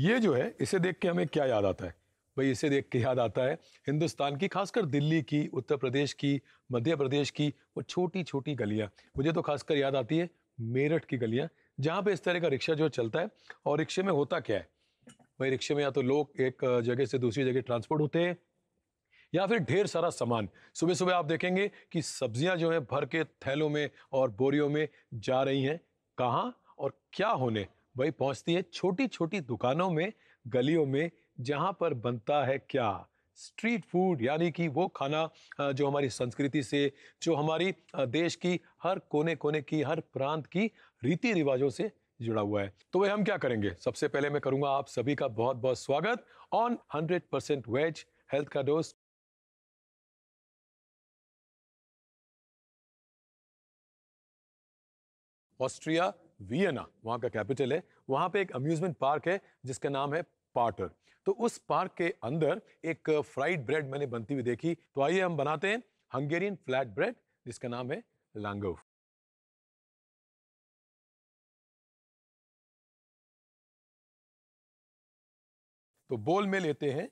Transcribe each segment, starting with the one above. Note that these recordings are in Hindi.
ये जो है इसे देख के हमें क्या याद आता है भाई इसे देख के याद आता है हिंदुस्तान की खासकर दिल्ली की उत्तर प्रदेश की मध्य प्रदेश की वो छोटी छोटी गलियाँ मुझे तो खासकर याद आती है मेरठ की गलियाँ जहाँ पे इस तरह का रिक्शा जो चलता है और रिक्शे में होता क्या है भाई रिक्शे में या तो लोग एक जगह से दूसरी जगह ट्रांसपोर्ट होते हैं या फिर ढेर सारा सामान सुबह सुबह आप देखेंगे कि सब्जियां जो है भर के थैलों में और बोरियों में जा रही हैं कहाँ और क्या होने वही पहुंचती है छोटी छोटी दुकानों में गलियों में जहां पर बनता है क्या स्ट्रीट फूड यानी कि वो खाना जो हमारी संस्कृति से जो हमारी देश की हर कोने कोने की हर प्रांत की रीति रिवाजों से जुड़ा हुआ है तो वह हम क्या करेंगे सबसे पहले मैं करूंगा आप सभी का बहुत बहुत स्वागत on hundred percent veg health का डोज ऑस्ट्रिया वियना वहाँ का कैपिटल है वहाँ पे एक अम्यूज़मेंट पार्क है जिसका नाम है पार्टर तो उस पार्क के अंदर एक फ्राइड ब्रेड मैंने बनती हुई देखी तो आइए हम बनाते हैं हंगेरियन फ्लैट ब्रेड जिसका नाम है लांगव तो बोल में लेते हैं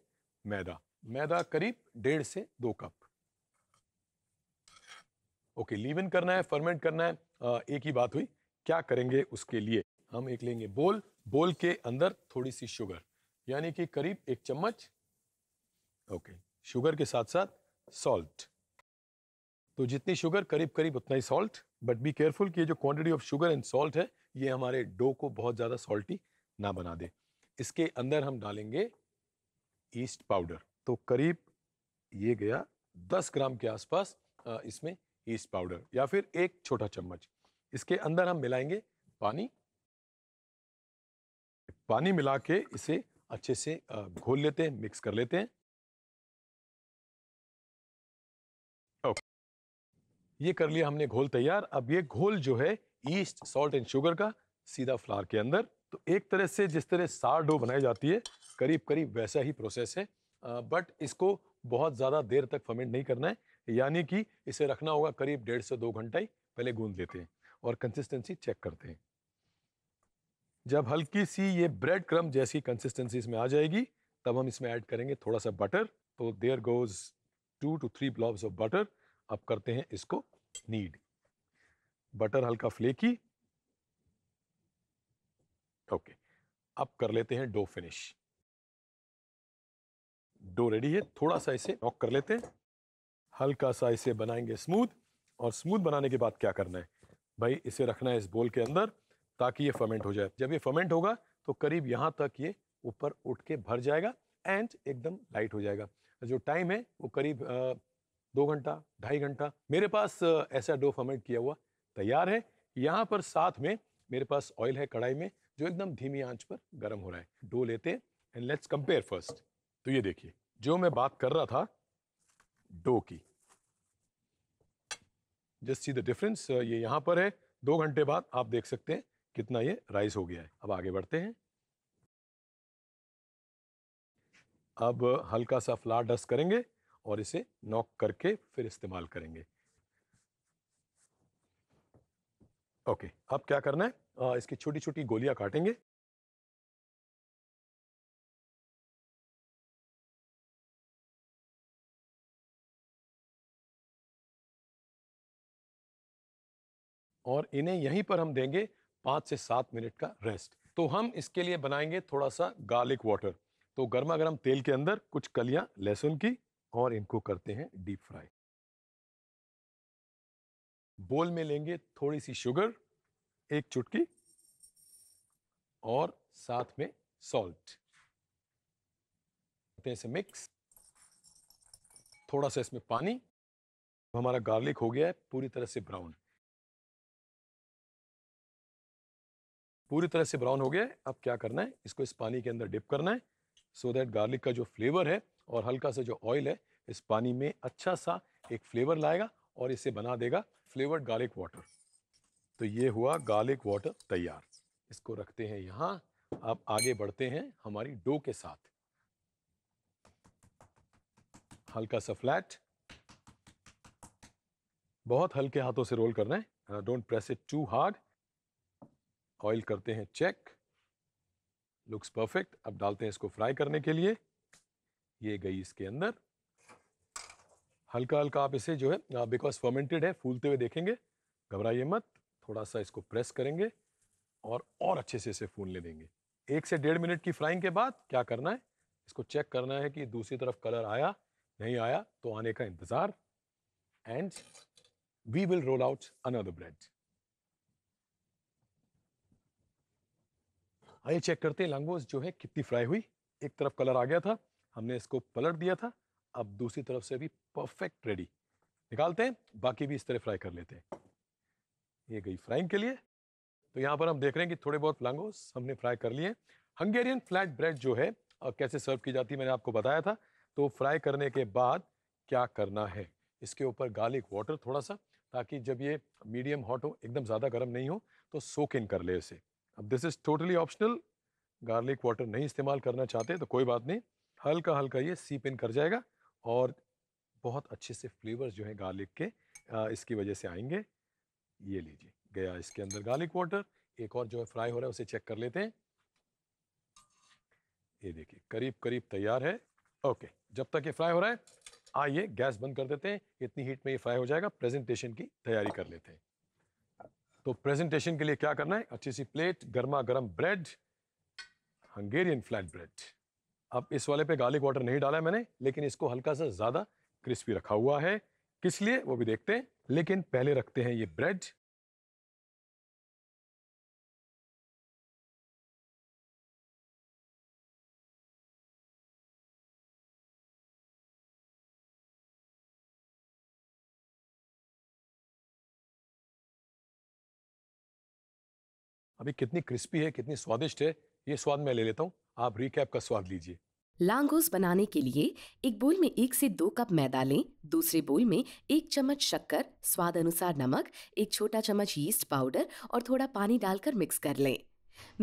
मैदा मैदा करीब डेढ़ से दो कप ओके लीव इन करना है फर्मेंट करना है एक ही बात हुई क्या करेंगे उसके लिए हम एक लेंगे बोल बोल के अंदर थोड़ी सी शुगर यानी कि करीब एक चम्मच ओके शुगर के साथ साथ सॉल्ट तो जितनी शुगर करीब करीब उतना ही सॉल्ट बट बी केयरफुल कि ये जो quantity of sugar and salt है ये हमारे डो को बहुत ज़्यादा सॉल्टी ना बना दे इसके अंदर हम डालेंगे ईस्ट पाउडर तो करीब ये गया 10 ग्राम के आसपास इसमें ईस्ट पाउडर या फिर एक छोटा चम्मच इसके अंदर हम मिलाएंगे पानी पानी मिला के इसे अच्छे से घोल लेते हैं मिक्स कर लेते हैं ओके ये कर लिया हमने घोल तैयार अब ये घोल जो है ईस्ट सॉल्ट एंड शुगर का सीधा फ्लावर के अंदर तो एक तरह से जिस तरह सार डो बनाई जाती है करीब करीब वैसा ही प्रोसेस है बट इसको बहुत ज़्यादा देर तक फर्मेंट नहीं करना है यानी कि इसे रखना होगा करीब डेढ़ से दो घंटा ही पहले गूंद लेते हैं और कंसिस्टेंसी चेक करते हैं जब हल्की सी ये ब्रेड क्रम जैसी कंसिस्टेंसी इसमें आ जाएगी तब हम इसमें ऐड करेंगे थोड़ा सा बटर तो there goes two two three blobs of butter अब करते हैं इसको नीड बटर हल्का फ्लेकी ओके अब कर लेते हैं डो फिनिश डो रेडी है थोड़ा सा इसे नॉक कर लेते हैं हल्का सा इसे बनाएंगे स्मूथ और स्मूथ बनाने के बाद क्या करना है भाई इसे रखना है इस बोल के अंदर ताकि ये फर्मेंट हो जाए जब ये फर्मेंट होगा तो करीब यहाँ तक ये ऊपर उठ के भर जाएगा एंड एकदम लाइट हो जाएगा जो टाइम है वो करीब दो घंटा ढाई घंटा मेरे पास ऐसा डो फर्मेंट किया हुआ तैयार है यहाँ पर साथ में मेरे पास ऑयल है कढ़ाई में जो एकदम धीमी आंच पर गर्म हो रहा है डो लेते हैं एंड लेट्स कंपेयर फर्स्ट तो ये देखिए जो मैं बात कर रहा था डो की जस्ट सी द डिफरेंस ये यहाँ पर है दो घंटे बाद आप देख सकते हैं कितना ये राइज हो गया है अब आगे बढ़ते हैं अब हल्का सा फ्लार डस्ट करेंगे और इसे नॉक करके फिर इस्तेमाल करेंगे ओके अब क्या करना है इसकी छोटी छोटी गोलियां काटेंगे और इन्हें यहीं पर हम देंगे पाँच से सात मिनट का रेस्ट तो हम इसके लिए बनाएंगे थोड़ा सा गार्लिक वाटर तो गर्मा गर्म तेल के अंदर कुछ कलियां लहसुन की और इनको करते हैं डीप फ्राई बोल में लेंगे थोड़ी सी शुगर एक चुटकी और साथ में सॉल्ट करते हैं इसे मिक्स थोड़ा सा इसमें पानी हमारा गार्लिक हो गया है पूरी तरह से ब्राउन पूरी तरह से ब्राउन हो गया अब क्या करना है इसको इस पानी के अंदर डिप करना है सो so दैट गार्लिक का जो फ्लेवर है और हल्का सा जो ऑयल है इस पानी में अच्छा सा एक फ्लेवर लाएगा और इसे बना देगा फ्लेवर्ड गार्लिक वाटर तो ये हुआ गार्लिक वाटर तैयार इसको रखते हैं यहाँ अब आगे बढ़ते हैं हमारी डो के साथ हल्का सा फ्लैट बहुत हल्के हाथों से रोल करना है don't press it too hard oil करते हैं चेक लुक्स परफेक्ट अब डालते हैं इसको फ्राई करने के लिए ये गई इसके अंदर हल्का हल्का आप इसे जो है बिकॉज फर्मेंटेड है फूलते हुए देखेंगे घबराइए मत थोड़ा सा इसको प्रेस करेंगे और और अच्छे से इसे फूलने देंगे एक से डेढ़ मिनट की फ्राइंग के बाद क्या करना है इसको चेक करना है कि दूसरी तरफ कलर आया नहीं आया तो आने का इंतज़ार and we will roll out another bread आइए चेक करते हैं लंगोस जो है कितनी फ्राई हुई एक तरफ कलर आ गया था हमने इसको पलट दिया था अब दूसरी तरफ से भी परफेक्ट रेडी निकालते हैं बाकी भी इस तरह फ्राई कर लेते हैं ये गई फ्राइंग के लिए तो यहाँ पर हम देख रहे हैं कि थोड़े बहुत लंगोस हमने फ्राई कर लिए हंगेरियन फ्लैट ब्रेड जो है कैसे सर्व की जाती है मैंने आपको बताया था तो फ्राई करने के बाद क्या करना है इसके ऊपर गार्लिक वाटर थोड़ा सा ताकि जब ये मीडियम हॉट हो एकदम ज़्यादा गर्म नहीं हो तो सोक इन कर ले इसे अब this is totally optional garlic water नहीं इस्तेमाल करना चाहते तो कोई बात नहीं हल्का हल्का ये सीप इन कर जाएगा और बहुत अच्छे से फ्लेवर्स जो हैं गार्लिक के आ, इसकी वजह से आएंगे ये लीजिए गया इसके अंदर गार्लिक वाटर एक और जो है फ्राई हो रहा है उसे चेक कर लेते हैं ये देखिए करीब करीब तैयार है ओके जब तक ये फ्राई हो रहा है आइए गैस बंद कर देते हैं इतनी हीट में ये फ्राई हो जाएगा प्रेजेंटेशन की तैयारी कर लेते हैं तो प्रेजेंटेशन के लिए क्या करना है अच्छी सी प्लेट गर्मा गर्म ब्रेड हंगेरियन फ्लैट ब्रेड अब इस वाले पे गार्लिक वाटर नहीं डाला है मैंने लेकिन इसको हल्का सा ज़्यादा क्रिस्पी रखा हुआ है किस लिए वो भी देखते हैं लेकिन पहले रखते हैं ये ब्रेड अभी कितनी क्रिस्पी है कितनी स्वादिष्ट है ये स्वाद मैं ले लेता हूँ आप रिकैप का स्वाद लीजिए लांगोस बनाने के लिए एक बोल में एक से दो कप मैदा लें दूसरे बोल में एक चम्मच शक्कर स्वाद अनुसार नमक एक छोटा चम्मच यीस्ट पाउडर और थोड़ा पानी डालकर मिक्स कर लें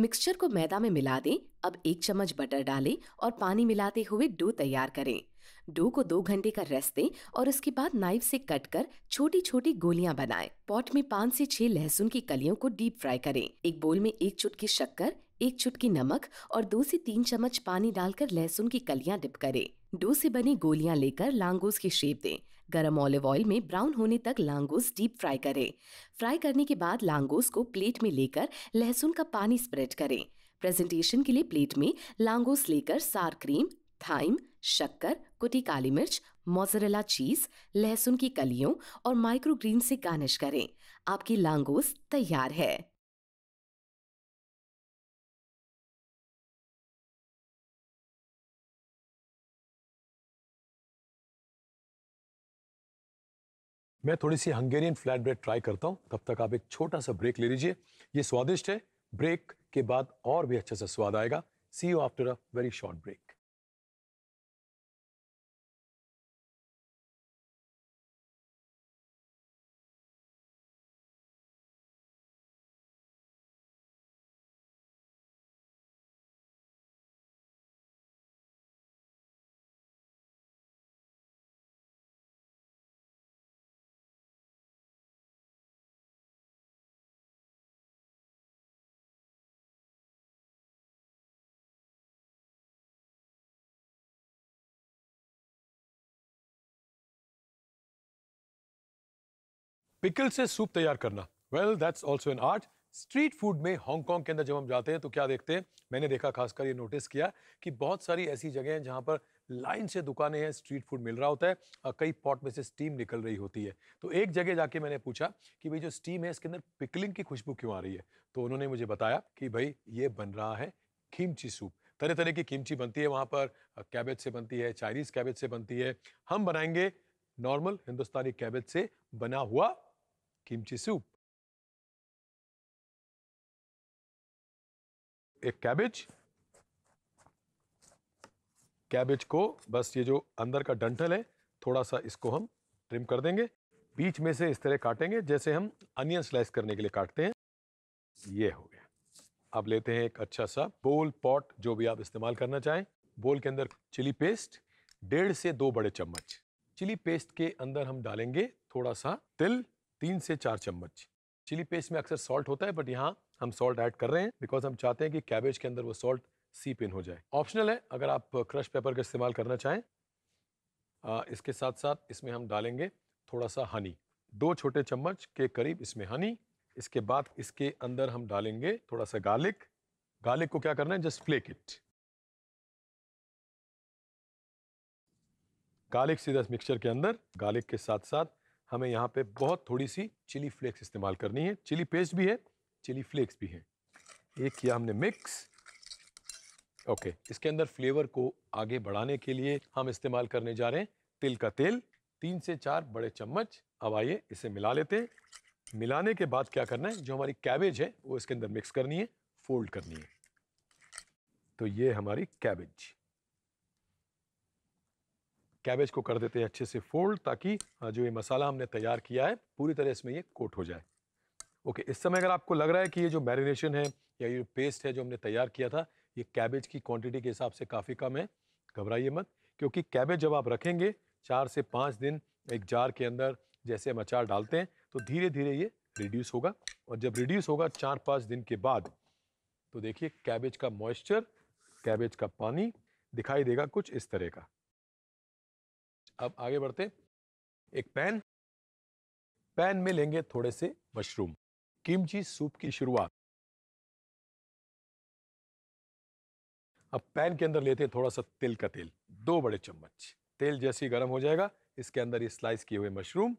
मिक्सचर को मैदा में मिला दें अब एक चम्मच बटर डालें और पानी मिलाते हुए डो तैयार करें डो को दो घंटे का रेस्ट दें और उसके बाद नाइफ से कट कर छोटी छोटी गोलियां बनाएं। पॉट में पाँच से छह लहसुन की कलियों को डीप फ्राई करें एक बोल में एक चुटकी शक्कर एक चुटकी नमक और दो से तीन चम्मच पानी डालकर लहसुन की कलियां डिप करें डो से बनी गोलियां लेकर लांगोस की शेप दें गरम ऑलिव ऑयल में ब्राउन होने तक लांगोस डीप फ्राई करें फ्राई करने के बाद लांगोस को प्लेट में लेकर लहसुन का पानी स्प्रेड करें प्रेजेंटेशन के लिए प्लेट में लांगोस लेकर सार क्रीम थाइम शक्कर कुटी काली मिर्च मोजरेला चीज लहसुन की कलियों और माइक्रोग्रीन से गार्निश करें आपकी लांगोस तैयार है मैं थोड़ी सी हंगेरियन फ्लैट ब्रेड ट्राई करता हूँ तब तक आप एक छोटा सा ब्रेक ले लीजिए ये स्वादिष्ट है ब्रेक के बाद और भी अच्छा सा स्वाद आएगा see you after a very short break pickle से सूप तैयार करना well that's also an art street food में हांगकांग के अंदर जब हम जाते हैं तो क्या देखते हैं मैंने देखा खासकर ये नोटिस किया कि बहुत सारी ऐसी जगह हैं जहाँ पर लाइन से दुकानें हैं स्ट्रीट फूड मिल रहा होता है और कई पॉट में से स्टीम निकल रही होती है तो एक जगह जाके मैंने पूछा कि भाई जो स्टीम है इसके अंदर पिकलिंग की खुशबू क्यों आ रही है तो उन्होंने मुझे बताया कि भाई ये बन रहा है खीमची सूप तरह तरह की खीमची बनती है वहाँ पर कैबेज से बनती है चाइनीज़ कैबेज से बनती है हम बनाएंगे नॉर्मल हिंदुस्तानी कैबेज से बना हुआ kimchi soup. एक cabbage कैबेज को बस ये जो अंदर का डंठल है थोड़ा सा इसको हम ट्रिम कर देंगे बीच में से इस तरह काटेंगे जैसे हम अनियन स्लाइस करने के लिए काटते हैं ये हो गया अब लेते हैं एक अच्छा सा बोल पॉट जो भी आप इस्तेमाल करना चाहें बोल के अंदर चिली पेस्ट डेढ़ से दो बड़े चम्मच चिली पेस्ट के अंदर हम डालेंगे थोड़ा सा तिल तीन से चार चम्मच चिली पेस्ट में अक्सर सॉल्ट होता है बट यहाँ हम सॉल्ट ऐड कर रहे हैं बिकॉज हम चाहते हैं कि कैबेज के अंदर वो सॉल्ट सीप इन हो जाए ऑप्शनल है अगर आप क्रश पेपर का इस्तेमाल करना चाहें आ, इसके साथ साथ इसमें हम डालेंगे थोड़ा सा हनी दो छोटे चम्मच के करीब इसमें हनी इसके बाद इसके अंदर हम डालेंगे थोड़ा सा गार्लिक गार्लिक को क्या करना है जस्ट फ्लेक इट गार्लिक सीधा मिक्सचर के अंदर गार्लिक के साथ साथ हमें यहाँ पे बहुत थोड़ी सी चिली फ्लेक्स इस्तेमाल करनी है चिली पेस्ट भी है चिली फ्लेक्स भी है एक किया हमने मिक्स ओके इसके अंदर फ्लेवर को आगे बढ़ाने के लिए हम इस्तेमाल करने जा रहे हैं तिल का तेल तीन से चार बड़े चम्मच अब आइए इसे मिला लेते हैं मिलाने के बाद क्या करना है जो हमारी कैबेज है वो इसके अंदर मिक्स करनी है फोल्ड करनी है तो ये हमारी कैबेज कैबेज को कर देते हैं अच्छे से फोल्ड ताकि जो ये मसाला हमने तैयार किया है पूरी तरह इसमें ये कोट हो जाए ओके इस समय अगर आपको लग रहा है कि ये जो मैरिनेशन है या ये पेस्ट है जो हमने तैयार किया था ये कैबेज की क्वांटिटी के हिसाब से काफ़ी कम है घबराइए मत क्योंकि कैबेज जब आप रखेंगे चार से पाँच दिन एक जार के अंदर जैसे हम अचार डालते हैं तो धीरे धीरे ये रिड्यूस होगा और जब रिड्यूस होगा चार पाँच दिन के बाद तो देखिए कैबेज का मॉइस्चर कैबेज का पानी दिखाई देगा कुछ इस तरह का अब आगे बढ़ते एक पैन पैन में लेंगे थोड़े से मशरूम किमची सूप की शुरुआत अब पैन के अंदर लेते हैं थोड़ा सा तिल का तेल दो बड़े चम्मच तेल जैसे ही गर्म हो जाएगा इसके अंदर ये स्लाइस किए हुए मशरूम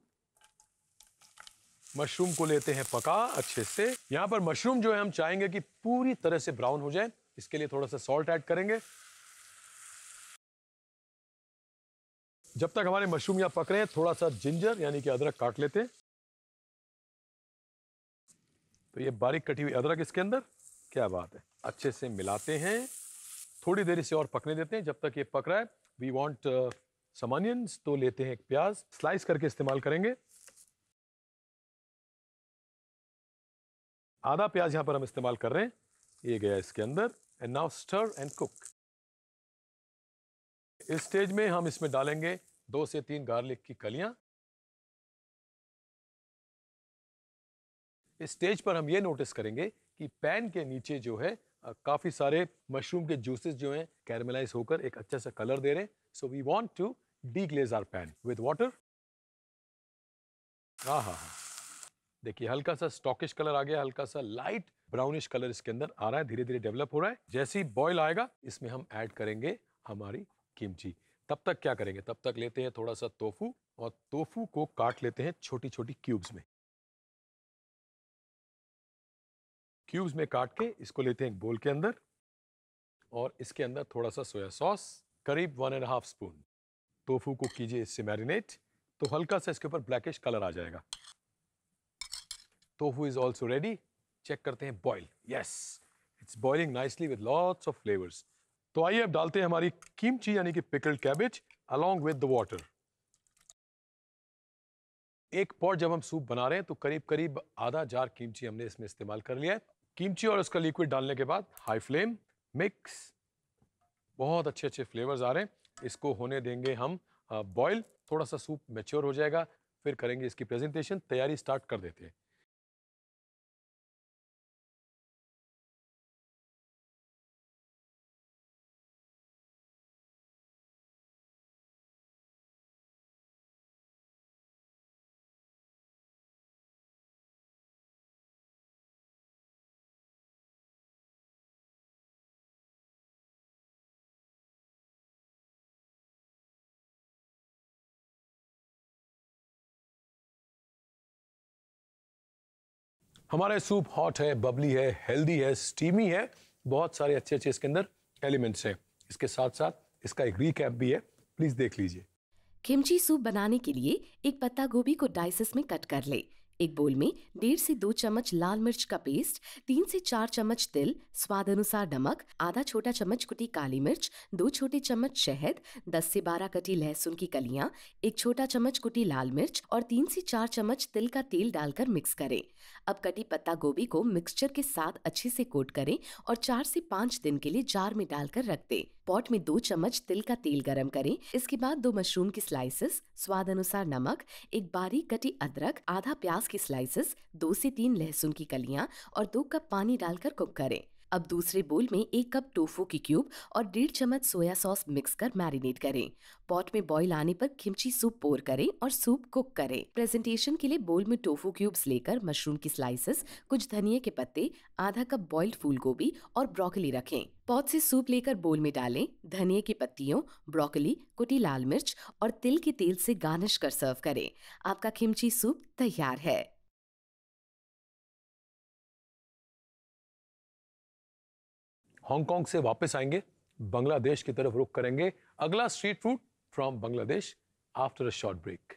मशरूम को लेते हैं पका अच्छे से यहां पर मशरूम जो है हम चाहेंगे कि पूरी तरह से ब्राउन हो जाए इसके लिए थोड़ा सा सॉल्ट ऐड करेंगे जब तक हमारे मशरूम यहाँ पक रहे हैं थोड़ा सा जिंजर यानी कि अदरक काट लेते हैं तो ये बारीक कटी हुई अदरक इसके अंदर क्या बात है अच्छे से मिलाते हैं थोड़ी देर इसे और पकने देते हैं जब तक ये पक रहा है वी वॉन्ट समानियंस तो लेते हैं एक प्याज स्लाइस करके इस्तेमाल करेंगे आधा प्याज यहाँ पर हम इस्तेमाल कर रहे हैं ये गया इसके अंदर and now stir and cook इस स्टेज में हम इसमें डालेंगे दो से तीन गार्लिक की कलियां इस स्टेज पर हम ये नोटिस करेंगे कि पैन के नीचे जो है काफ़ी सारे मशरूम के जूसेस जो हैं कैरमेलाइज होकर एक अच्छा सा कलर दे रहे हैं so we want to deglaze our pan with water हाँ हाँ हाँ देखिए हल्का सा स्टॉकिश कलर आ गया हल्का सा लाइट ब्राउनिश कलर इसके अंदर आ रहा है धीरे धीरे डेवलप हो रहा है जैसे ही बॉयल आएगा इसमें हम ऐड करेंगे हमारी किमची तब तक क्या करेंगे तब तक लेते हैं थोड़ा सा तोफू और तोफू को काट लेते हैं छोटी छोटी क्यूब्स में क्यूब्स में काट के इसको लेते हैं एक बोल के अंदर और इसके अंदर थोड़ा सा सोया सॉस करीब one and half spoon tofu को कीजिए इससे मैरिनेट तो हल्का सा इसके ऊपर ब्लैकिश कलर आ जाएगा tofu is also ready check करते हैं boil yes it's boiling nicely with lots of flavours तो आइए अब डालते हैं हमारी कीमची यानी कि pickled cabbage along with the water एक पॉट जब हम सूप बना रहे हैं तो करीब करीब आधा जार कीमची हमने इसमें इस्तेमाल कर लिया है कीमची और उसका लिक्विड डालने के बाद हाई फ्लेम मिक्स बहुत अच्छे अच्छे फ्लेवर्स आ रहे हैं इसको होने देंगे हम बॉयल थोड़ा सा सूप मेच्योर हो जाएगा फिर करेंगे इसकी प्रेजेंटेशन तैयारी स्टार्ट कर देते हैं हमारा सूप हॉट है बबली है हेल्दी है स्टीमी है बहुत सारे अच्छे अच्छे इसके अंदर एलिमेंट्स हैं इसके साथ साथ इसका एक रीकैप भी है प्लीज़ देख लीजिए किमची सूप बनाने के लिए एक पत्ता गोभी को डाइसेस में कट कर ले एक बोल में डेढ़ से दो चम्मच लाल मिर्च का पेस्ट तीन से चार चम्मच तिल स्वाद अनुसार नमक आधा छोटा चम्मच कुटी काली मिर्च दो छोटे चम्मच शहद दस से बारह कटी लहसुन की कलियां एक छोटा चम्मच कुटी लाल मिर्च और तीन से चार चम्मच तिल का तेल डालकर मिक्स करें अब कटी पत्ता गोभी को मिक्सचर के साथ अच्छे से कोट करें और चार से पाँच दिन के लिए जार में डालकर रख दें पॉट में दो चम्मच तिल का तेल गरम करें इसके बाद दो मशरूम की स्लाइसेस स्वाद अनुसार नमक एक बारीक कटी अदरक आधा प्याज की स्लाइसेस दो से तीन लहसुन की कलियां और दो कप पानी डालकर कुक करें अब दूसरे बोल में एक कप टोफू की क्यूब और डेढ़ चम्मच सोया सॉस मिक्स कर मैरिनेट करें पॉट में बॉईल आने पर खिमची सूप पोर करें और सूप कुक करें प्रेजेंटेशन के लिए बोल में टोफू क्यूब्स लेकर मशरूम की स्लाइसेस कुछ धनिया के पत्ते आधा कप बॉइल्ड फूल गोभी और ब्रोकली रखें पॉट से सूप लेकर बोल में डालें धनिया की पत्तियों ब्रोकली कुटी लाल मिर्च और तिल के तेल से गार्निश कर सर्व करें आपका खिमची सूप तैयार है हांगकांग से वापस आएंगे बांग्लादेश की तरफ रुख करेंगे अगला street food from Bangladesh after a short break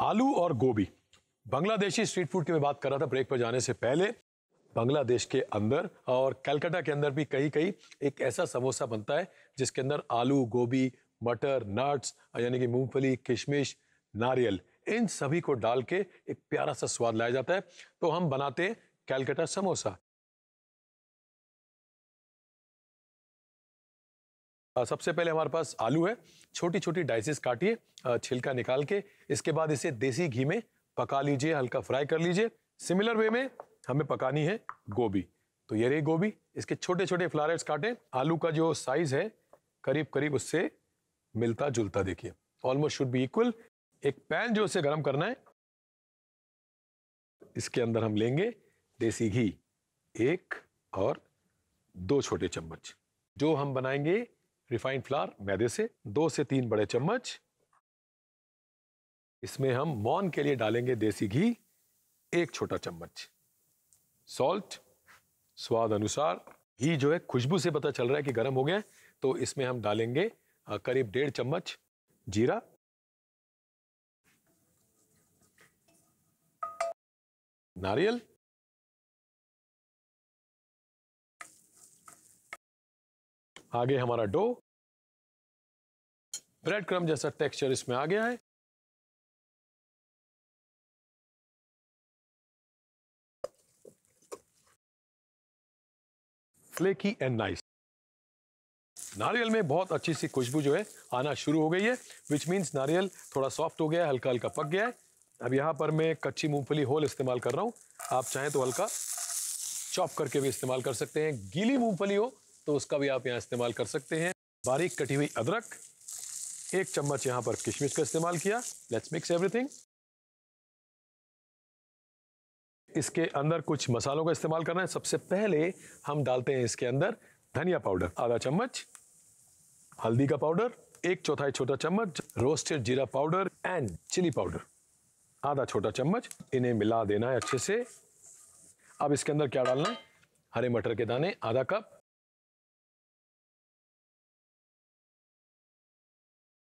आलू और गोभी बांग्लादेशी स्ट्रीट फूड की मैं बात कर रहा था ब्रेक पर जाने से पहले बांग्लादेश के अंदर और कलकत्ता के अंदर भी कहीं कहीं एक ऐसा समोसा बनता है जिसके अंदर आलू गोभी मटर नट्स यानी कि मूंगफली किशमिश नारियल इन सभी को डाल के एक प्यारा सा स्वाद लाया जाता है तो हम बनाते हैं कैलकटा समोसा सबसे पहले हमारे पास आलू है छोटी छोटी डाइसिस काटिए छिलका निकाल के इसके बाद इसे देसी घी में पका लीजिए हल्का फ्राई कर लीजिए सिमिलर वे में हमें पकानी है गोभी तो ये रही गोभी इसके छोटे छोटे फ्लारेट्स काटें आलू का जो साइज है करीब करीब उससे मिलता जुलता देखिए ऑलमोस्ट शुड बी इक्वल एक पैन जो उसे गर्म करना है इसके अंदर हम लेंगे देसी घी एक और दो छोटे चम्मच जो हम बनाएंगे रिफाइंड फ्लावर मैदे से दो से तीन बड़े चम्मच इसमें हम मौन के लिए डालेंगे देसी घी एक छोटा चम्मच सॉल्ट स्वाद अनुसार घी जो है खुशबू से पता चल रहा है कि गर्म हो गया तो इसमें हम डालेंगे करीब डेढ़ चम्मच जीरा नारियल आगे हमारा डो ब्रेड क्रम जैसा टेक्सचर इसमें आ गया है फ्लेकी एंड नाइस नारियल में बहुत अच्छी सी खुशबू जो है आना शुरू हो गई है विच मीन्स नारियल थोड़ा सॉफ्ट हो गया है हल्का हल्का पक गया है अब यहां पर मैं कच्ची मूंगफली होल इस्तेमाल कर रहा हूं आप चाहें तो हल्का चॉप करके भी इस्तेमाल कर सकते हैं गीली मूंगफली हो तो उसका भी आप यहाँ इस्तेमाल कर सकते हैं बारीक कटी हुई अदरक एक चम्मच यहाँ पर किशमिश का इस्तेमाल किया लेट्स मिक्स एवरीथिंग इसके अंदर कुछ मसालों का इस्तेमाल करना है सबसे पहले हम डालते हैं इसके अंदर धनिया पाउडर आधा चम्मच हल्दी का पाउडर एक चौथाई छोटा चम्मच रोस्टेड जीरा पाउडर एंड चिली पाउडर आधा छोटा चम्मच इन्हें मिला देना है अच्छे से अब इसके अंदर क्या डालना है हरे मटर के दाने आधा कप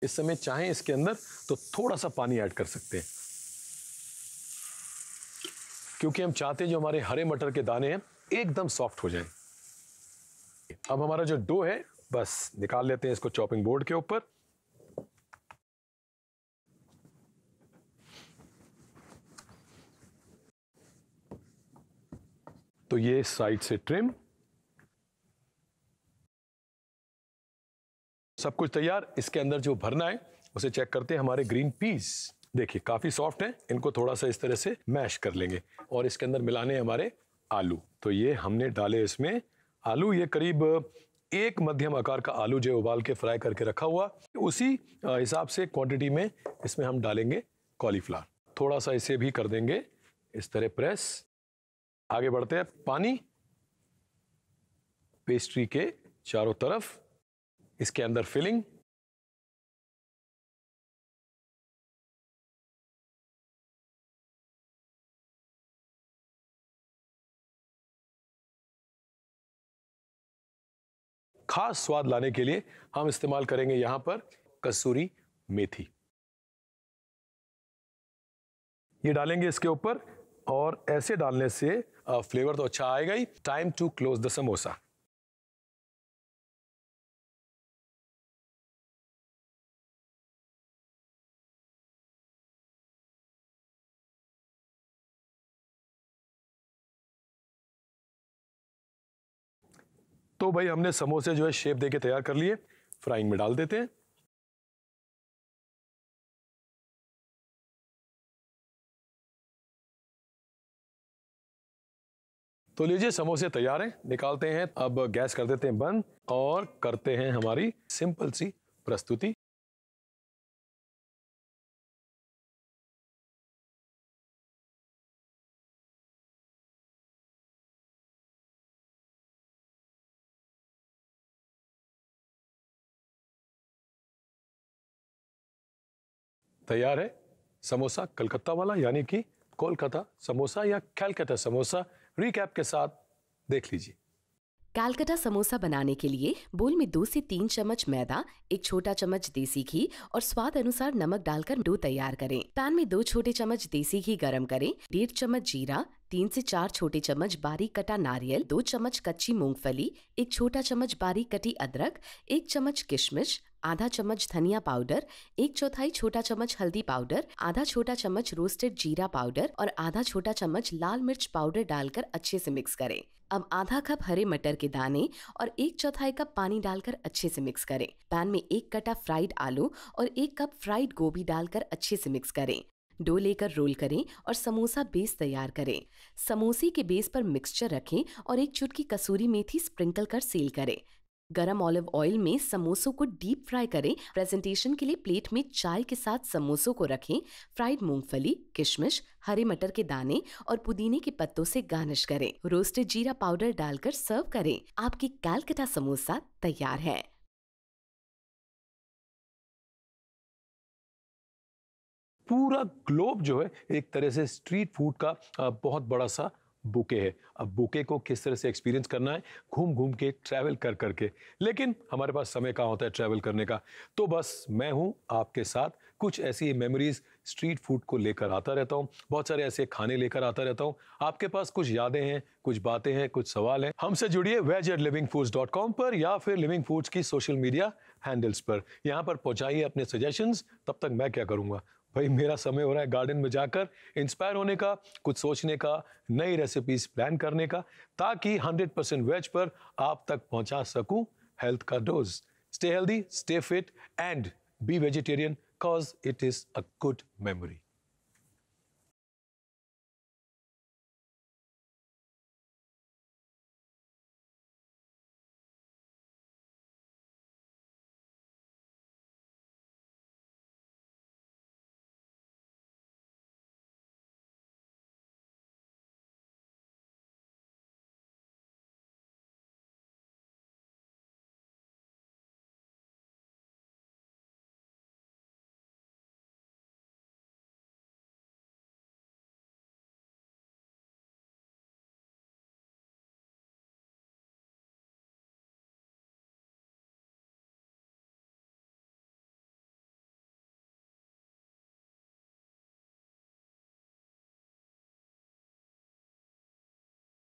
इस समय चाहें इसके अंदर तो थोड़ा सा पानी ऐड कर सकते हैं क्योंकि हम चाहते हैं जो हमारे हरे मटर के दाने हैं एकदम सॉफ्ट हो जाए अब हमारा जो डो है बस निकाल लेते हैं इसको चॉपिंग बोर्ड के ऊपर तो ये साइड से ट्रिम सब कुछ तैयार इसके अंदर जो भरना है उसे चेक करते हैं हमारे ग्रीन पीस देखिए काफ़ी सॉफ्ट हैं इनको थोड़ा सा इस तरह से मैश कर लेंगे और इसके अंदर मिलाने हमारे आलू तो ये हमने डाले इसमें आलू ये करीब एक मध्यम आकार का आलू जो उबाल के फ्राई करके रखा हुआ उसी हिसाब से क्वांटिटी में इसमें हम डालेंगे कॉलीफ्लावर थोड़ा सा इसे भी कर देंगे इस तरह प्रेस आगे बढ़ते हैं पानी पेस्ट्री के चारों तरफ इसके अंदर फिलिंग खास स्वाद लाने के लिए हम इस्तेमाल करेंगे यहां पर कसूरी मेथी ये डालेंगे इसके ऊपर और ऐसे डालने से फ्लेवर तो अच्छा आएगा ही time to close the samosa तो भाई हमने समोसे जो है शेप दे के तैयार कर लिए फ्राइंग में डाल देते हैं तो लीजिए समोसे तैयार हैं निकालते हैं अब गैस कर देते हैं बंद और करते हैं हमारी सिंपल सी प्रस्तुति तैयार है समोसा कलकत्ता वाला यानी कि कोलकाता समोसा या कैलकाटा समोसा रिकैप के साथ देख लीजिए कैलकाटा समोसा बनाने के लिए बोल में दो से तीन चम्मच मैदा एक छोटा चम्मच देसी घी और स्वाद अनुसार नमक डालकर डो तैयार करें पैन में दो छोटे चम्मच देसी घी गरम करें डेढ़ चम्मच जीरा तीन से चार छोटे चम्मच बारीक कटा नारियल दो चम्मच कच्ची मूंगफली एक छोटा चम्मच बारीक कटी अदरक एक चम्मच किशमिश आधा चम्मच धनिया पाउडर एक चौथाई छोटा चम्मच हल्दी पाउडर आधा छोटा चम्मच रोस्टेड जीरा पाउडर और आधा छोटा चम्मच लाल मिर्च पाउडर डालकर अच्छे से मिक्स करें अब आधा कप हरे मटर के दाने और एक चौथाई कप पानी डालकर अच्छे से मिक्स करें पैन में एक कटा फ्राइड आलू और एक कप फ्राइड गोभी डालकर अच्छे से मिक्स करें डो लेकर रोल करें और समोसा बेस तैयार करें समोसे के बेस पर मिक्सचर रखें और एक चुटकी कसूरी मेथी स्प्रिंकल कर सील करें गरम ऑलिव ऑयल में समोसों को डीप फ्राई करें प्रेजेंटेशन के लिए प्लेट में चाय के साथ समोसों को रखें फ्राइड मूंगफली किशमिश हरे मटर के दाने और पुदीने के पत्तों से गार्निश करें रोस्टेड जीरा पाउडर डालकर सर्व करें आपकी कैलकटा समोसा तैयार है पूरा ग्लोब जो है एक तरह से स्ट्रीट फूड का बहुत बड़ा सा बुके है अब बुके को किस तरह से एक्सपीरियंस करना है घूम घूम के ट्रैवल कर करके लेकिन हमारे पास समय कहाँ होता है ट्रैवल करने का तो बस मैं हूँ आपके साथ कुछ ऐसी मेमोरीज स्ट्रीट फूड को लेकर आता रहता हूँ बहुत सारे ऐसे खाने लेकर आता रहता हूँ आपके पास कुछ यादें हैं कुछ बातें हैं कुछ सवाल हैं हमसे जुड़िए veg at living foods dot com पर या फिर लिविंग फूड्स की सोशल मीडिया हैंडल्स पर यहाँ पर पहुँचाइए अपने सजेशंस तब तक मैं क्या करूँगा भाई मेरा समय हो रहा है गार्डन में जाकर इंस्पायर होने का कुछ सोचने का नई रेसिपीज प्लान करने का ताकि 100 परसेंट वेज पर आप तक पहुंचा सकूं हेल्थ का dose stay healthy stay fit and be vegetarian cause it is a good memory